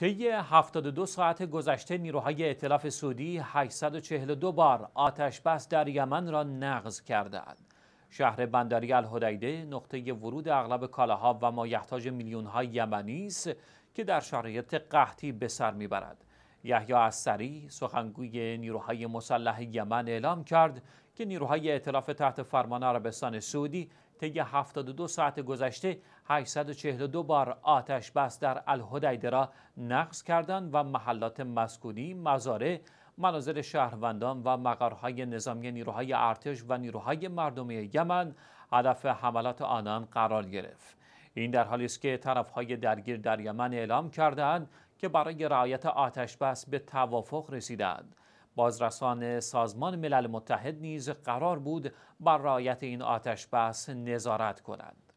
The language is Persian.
طی 72 ساعت گذشته نیروهای ائتلاف سعودی 842 بار آتش بس در یمن را نقض کردند. شهر بندری الهدیده نقطه ورود اغلب کالاها و مایحتاج میلیون‌ها یمنی است که در شرایط قحطی به سر میبرد. یحیی السری سخنگوی نیروهای مسلح یمن اعلام کرد که نیروهای ائتلاف تحت فرمان عربستان سعودی طی 72 ساعت گذشته 842 بار آتش بس در الهدیده را نقض کردند و محلات مسکونی، مزارع، مناظر شهروندان و مقرهای نظامی نیروهای ارتش و نیروهای مردمی یمن هدف حملات آنان قرار گرفت. این در حالی است که طرفهای درگیر در یمن اعلام کردند که برای رعایت آتش بس به توافق رسیدند. بازرسان سازمان ملل متحد نیز قرار بود بر رعایت این آتش بس نظارت کنند.